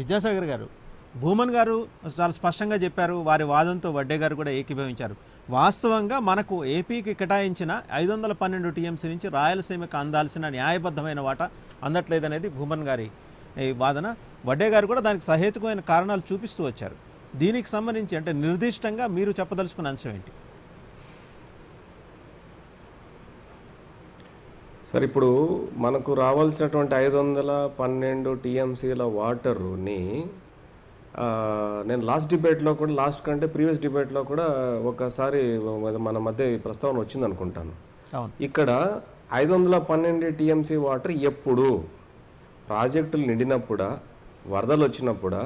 విద్యాసాగర్ గారు భూమన్ గారు చాలా స్పష్టంగా చెప్పారు వారి వాదంతో వడ్డే గారు కూడా ఏకీభవించారు వాస్తవంగా మనకు ఏపీకి కేటాయించిన ఐదు వందల పన్నెండు టీఎంసీ నుంచి రాయలసీమకు అందాల్సిన న్యాయబద్ధమైన వాట అందట్లేదనేది భూమన్ గారి వాదన వడ్డే గారు కూడా దానికి సహేతుకమైన కారణాలు చూపిస్తూ వచ్చారు దీనికి సంబంధించి అంటే నిర్దిష్టంగా మీరు చెప్పదలుచుకున్న అంశం ఏంటి సార్ ఇప్పుడు మనకు రావాల్సినటువంటి ఐదు వందల పన్నెండు టీఎంసీల వాటరుని నేను లాస్ట్ డిబేట్లో కూడా లాస్ట్ కంటే ప్రీవియస్ డిబేట్లో కూడా ఒకసారి మన మధ్య ప్రస్తావన వచ్చింది అనుకుంటాను ఇక్కడ ఐదు వందల పన్నెండు టీఎంసీ వాటర్ ఎప్పుడు ప్రాజెక్టులు నిండినప్పుడా వరదలు వచ్చినప్పుడా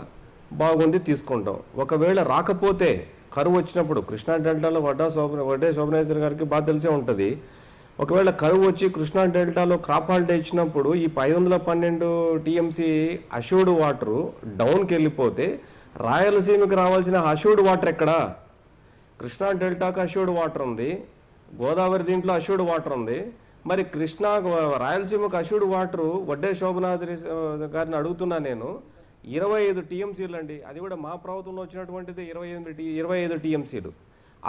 బాగుంది తీసుకుంటాం ఒకవేళ రాకపోతే కరువు వచ్చినప్పుడు కృష్ణా డెల్టాలో వడ్డా శోభ వడ్డే శోభనేశ్వర్ గారికి బాధ తెలిసే ఉంటుంది ఒకవేళ కరువు వచ్చి కృష్ణా డెల్టాలో క్రాప్ హాలిడే ఇచ్చినప్పుడు ఈ ఐదు వందల పన్నెండు టీఎంసీ అష్యూర్డ్ వాటరు డౌన్కి వెళ్ళిపోతే రాయలసీమకి రావాల్సిన అష్యూర్డ్ వాటర్ ఎక్కడా కృష్ణా డెల్టాకు అష్యూర్డ్ వాటర్ ఉంది గోదావరి దీంట్లో అష్యూర్డ్ వాటర్ ఉంది మరి కృష్ణా రాయలసీమకు అష్యూర్డ్ వాటర్ వడ్డే శోభనాథరి గారిని అడుగుతున్నా నేను ఇరవై ఐదు టీఎంసీలు అండి అది కూడా మా ప్రభుత్వంలో వచ్చినటువంటిది ఇరవై ఎనిమిది ఇరవై ఐదు టీఎంసీలు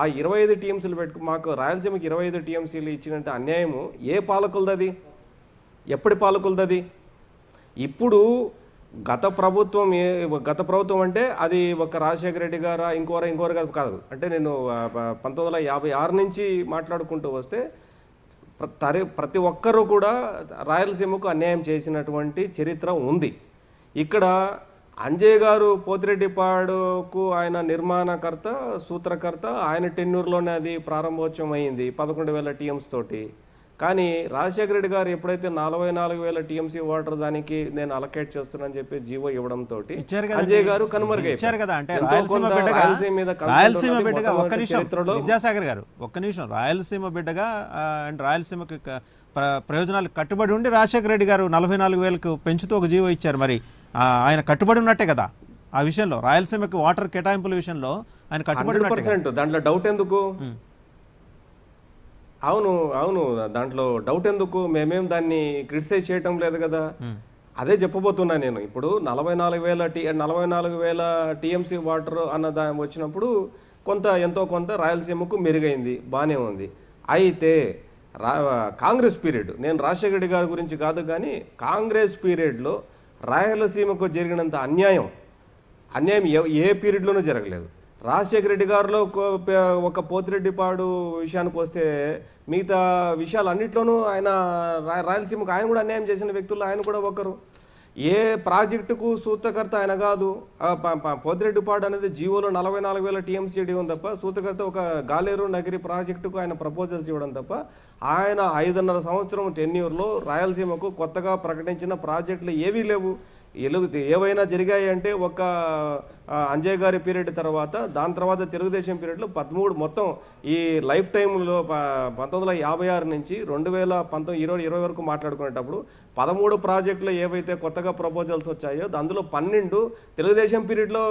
ఆ ఇరవై ఐదు టీఎంసీలు పెట్టుకు మాకు రాయలసీమకి ఇరవై ఐదు టీఎంసీలు ఇచ్చినట్టు అన్యాయము ఏ పాలకులది ఎప్పటి పాలకులది ఇప్పుడు గత ప్రభుత్వం ఏ గత ప్రభుత్వం అంటే అది ఒక రాజశేఖర రెడ్డి గారా ఇంకోరా ఇంకోరు కాదు కాదు అంటే నేను పంతొమ్మిది వందల యాభై ఆరు నుంచి మాట్లాడుకుంటూ వస్తే తరి ప్రతి ఒక్కరూ కూడా రాయలసీమకు అన్యాయం చేసినటువంటి చరిత్ర ఉంది ఇక్కడ అంజయ్ గారు పోతిరెడ్డిపాడుకు ఆయన నిర్మాణకర్త సూత్రకర్త ఆయన టెన్యూర్లోనే అది ప్రారంభోత్సవం అయింది పదకొండు వేల టీఎంస్ తోటి కానీ రాజశేఖర రెడ్డి గారు ఎప్పుడైతే నలభై నాలుగు వేల టీఎంసీ వాటర్ దానికి నేను అలకేట్ చేస్తున్నాను చెప్పి జీవో ఇవ్వడంతో అజయ్ గారు కనుమరుగైపోయారు కదా అంటే రాయలసీమ బిడ్డగా ఒక్క నిమిషం విద్యాసాగర్ గారు ఒక్క నిమిషం రాయలసీమ బిడ్డగా అండ్ రాయలసీమకి ప్రయోజనాలు కట్టుబడి ఉండి రాజశేఖర రెడ్డి గారు నలభై నాలుగు వేలకు పెంచుతూ ఒక జీవో ఇచ్చారు మరి ఆయన కట్టుబడి ఉన్నట్టే కదా ఆ విషయంలో రాయలసీమకి వాటర్ కేటాయింపుల విషయంలో ఆయన కట్టుబడి దాంట్లో డౌట్ ఎందుకు అవును అవును దాంట్లో డౌట్ ఎందుకు మేమేం దాన్ని క్రిటిసైజ్ చేయటం లేదు కదా అదే చెప్పబోతున్నా నేను ఇప్పుడు నలభై నాలుగు వేల టీ నలభై నాలుగు వేల టీఎంసీ వాటర్ అన్న దాని వచ్చినప్పుడు కొంత ఎంతో కొంత రాయలసీమకు మెరుగైంది బాగానే ఉంది అయితే రా కాంగ్రెస్ పీరియడ్ నేను రాజశేఖర గారి గురించి కాదు కానీ కాంగ్రెస్ పీరియడ్లో రాయలసీమకు జరిగినంత అన్యాయం అన్యాయం ఏ ఏ పీరియడ్లోనూ జరగలేదు రాజశేఖర రెడ్డి గారిలో ఒక పోతిరెడ్డిపాడు విషయానికి వస్తే మిగతా విషయాలన్నింటిలోనూ ఆయన రాయలసీమకు ఆయన కూడా అన్యాయం చేసిన వ్యక్తులు ఆయన కూడా ఒకరు ఏ ప్రాజెక్టుకు సూత్రకర్త ఆయన కాదు పోతిరెడ్డిపాడు అనేది జీవోలో నలభై నాలుగు వేల టీఎంసీడీ ఉంది తప్ప సూత్రకర్త ఒక గాలేరు నగిరి ప్రాజెక్టుకు ఆయన ప్రపోజల్స్ ఇవ్వడం తప్ప ఆయన ఐదున్నర సంవత్సరం టెన్యూర్లో రాయలసీమకు కొత్తగా ప్రకటించిన ప్రాజెక్టులు ఏవీ లేవు ఏవైనా జరిగాయి అంటే ఒక అంజయ్ గారి పీరియడ్ తర్వాత దాని తర్వాత తెలుగుదేశం పీరియడ్లో పదమూడు మొత్తం ఈ లైఫ్ టైంలో పంతొమ్మిది వందల యాభై ఆరు నుంచి రెండు వేల పంతొమ్మిది ఇరవై ఇరవై వరకు మాట్లాడుకునేటప్పుడు పదమూడు ప్రాజెక్టులు ఏవైతే కొత్తగా ప్రపోజల్స్ వచ్చాయో అందులో పన్నెండు తెలుగుదేశం పీరియడ్లో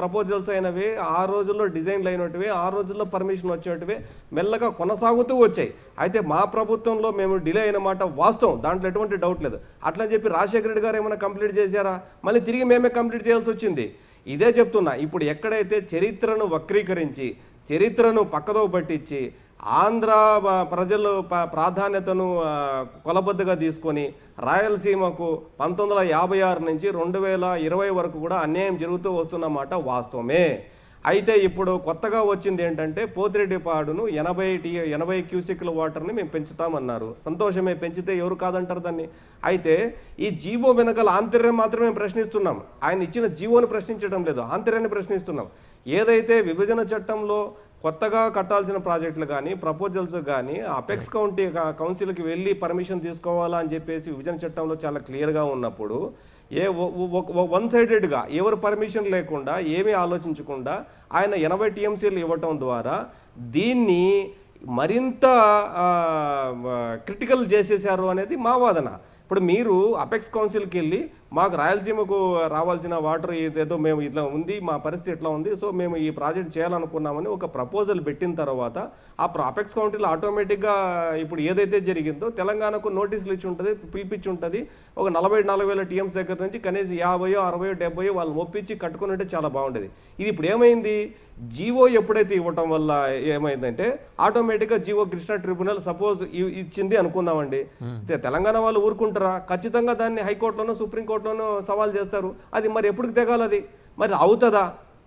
ప్రపోజల్స్ అయినవి ఆ రోజుల్లో డిజైన్లు అయినట్టువి ఆ రోజుల్లో పర్మిషన్ వచ్చినట్టువి మెల్లగా కొనసాగుతూ వచ్చాయి అయితే మా ప్రభుత్వంలో మేము డిలే అయిన మాట వాస్తవం దాంట్లో ఎటువంటి డౌట్ లేదు అట్లని చెప్పి రాజశేఖర రెడ్డి గారు ఏమైనా కంప్లీట్ చేశారా మళ్ళీ తిరిగి మేమే కంప్లీట్ చేయాల్సి వచ్చింది ఇదే చెప్తున్నా ఇప్పుడు ఎక్కడైతే చరిత్రను వక్రీకరించి చరిత్రను పక్కదో పట్టించి ఆంధ్ర ప్రజలు ప్రాధాన్యతను కొలబద్దగా తీసుకొని రాయలసీమకు పంతొమ్మిది వందల యాభై ఆరు నుంచి రెండు వేల ఇరవై వరకు కూడా అన్యాయం జరుగుతూ వస్తున్నమాట వాస్తవమే అయితే ఇప్పుడు కొత్తగా వచ్చింది ఏంటంటే పోతిరెడ్డిపాడును ఎనభై టీ ఎనభై క్యూసిక్ల వాటర్ని మేము పెంచుతామన్నారు సంతోషమే పెంచితే ఎవరు కాదంటారు దాన్ని అయితే ఈ జీవో వెనకాల ఆంతర్యం మాత్రమే ప్రశ్నిస్తున్నాం ఆయన ఇచ్చిన జీవోని ప్రశ్నించడం లేదు ఆంతర్యాన్ని ప్రశ్నిస్తున్నాం ఏదైతే విభజన చట్టంలో కొత్తగా కట్టాల్సిన ప్రాజెక్టులు కానీ ప్రపోజల్స్ కానీ అపెక్స్ కౌంటీ కౌన్సిల్కి వెళ్ళి పర్మిషన్ తీసుకోవాలా అని చెప్పేసి విభజన చట్టంలో చాలా క్లియర్గా ఉన్నప్పుడు ఏ వన్ సైడెడ్గా ఎవరు పర్మిషన్ లేకుండా ఏమీ ఆలోచించకుండా ఆయన ఎనభై టీఎంసీలు ఇవ్వటం ద్వారా దీన్ని మరింత క్రిటికల్ చేసేశారు అనేది మా వాదన ఇప్పుడు మీరు అపెక్స్ కౌన్సిల్కి వెళ్ళి మాకు రాయలసీమకు రావాల్సిన వాటర్ ఏదేదో మేము ఇట్లా ఉంది మా పరిస్థితి ఇట్లా ఉంది సో మేము ఈ ప్రాజెక్ట్ చేయాలనుకున్నామని ఒక ప్రపోజల్ పెట్టిన తర్వాత ఆ ప్రాపెక్స్ కౌంటీలో ఆటోమేటిక్గా ఇప్పుడు ఏదైతే జరిగిందో తెలంగాణకు నోటీసులు ఇచ్చి ఉంటుంది పిలిపించి ఉంటుంది ఒక నలభై నాలుగు వేల టీఎంస్ దగ్గర నుంచి కనీసం యాభై అరవై డెబ్బై వాళ్ళు ఒప్పించి కట్టుకున్నట్టే చాలా బాగుండేది ఇది ఇప్పుడు ఏమైంది జీవో ఎప్పుడైతే ఇవ్వటం వల్ల ఏమైందంటే ఆటోమేటిక్గా జీవో కృష్ణ ట్రిబ్యునల్ సపోజ్ ఇచ్చింది అనుకుందామండి తెలంగాణ వాళ్ళు ఊరుకుంటారా ఖచ్చితంగా దాన్ని హైకోర్టులోనో సుప్రీంకోర్టు కోర్టులోనూ సవాల్ చేస్తారు అది మరి ఎప్పుడు తెగాలి అది మరి అవుతుందా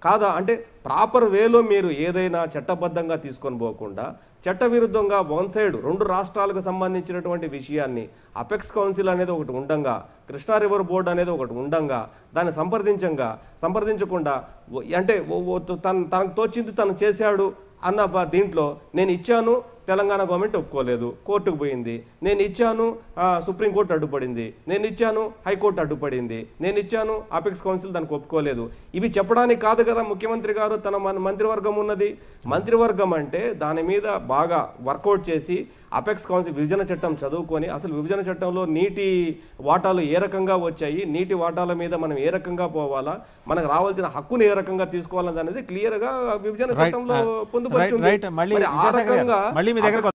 కాదా అంటే ప్రాపర్ వేలో మీరు ఏదైనా చట్టబద్ధంగా తీసుకొని పోకుండా చట్టవిరుద్ధంగా వన్ సైడ్ రెండు రాష్ట్రాలకు సంబంధించినటువంటి విషయాన్ని అపెక్స్ కౌన్సిల్ అనేది ఒకటి ఉండంగా కృష్ణా రివర్ బోర్డు అనేది ఒకటి ఉండంగా దాన్ని సంప్రదించంగా సంప్రదించకుండా అంటే తన తనకు తోచింది తను చేశాడు అన్న దీంట్లో నేను ఇచ్చాను తెలంగాణ గవర్నమెంట్ ఒప్పుకోలేదు కోర్టుకు పోయింది నేను ఇచ్చాను సుప్రీంకోర్టు అడ్డుపడింది నేను ఇచ్చాను హైకోర్టు అడ్డుపడింది నేను ఇచ్చాను అపెక్స్ కౌన్సిల్ దానికి ఒప్పుకోలేదు ఇవి చెప్పడానికి కాదు కదా ముఖ్యమంత్రి గారు తన మంత్రివర్గం ఉన్నది మంత్రివర్గం అంటే దాని మీద బాగా వర్కౌట్ చేసి అపెక్స్ కౌన్సిల్ విభజన చట్టం చదువుకొని అసలు విభజన చట్టంలో నీటి వాటాలు ఏ రకంగా వచ్చాయి నీటి వాటాల మీద మనం ఏ రకంగా పోవాలా మనకు రావాల్సిన హక్కును ఏ రకంగా తీసుకోవాలనేది గా విభజన చట్టంలో పొందుపరిచింది में देख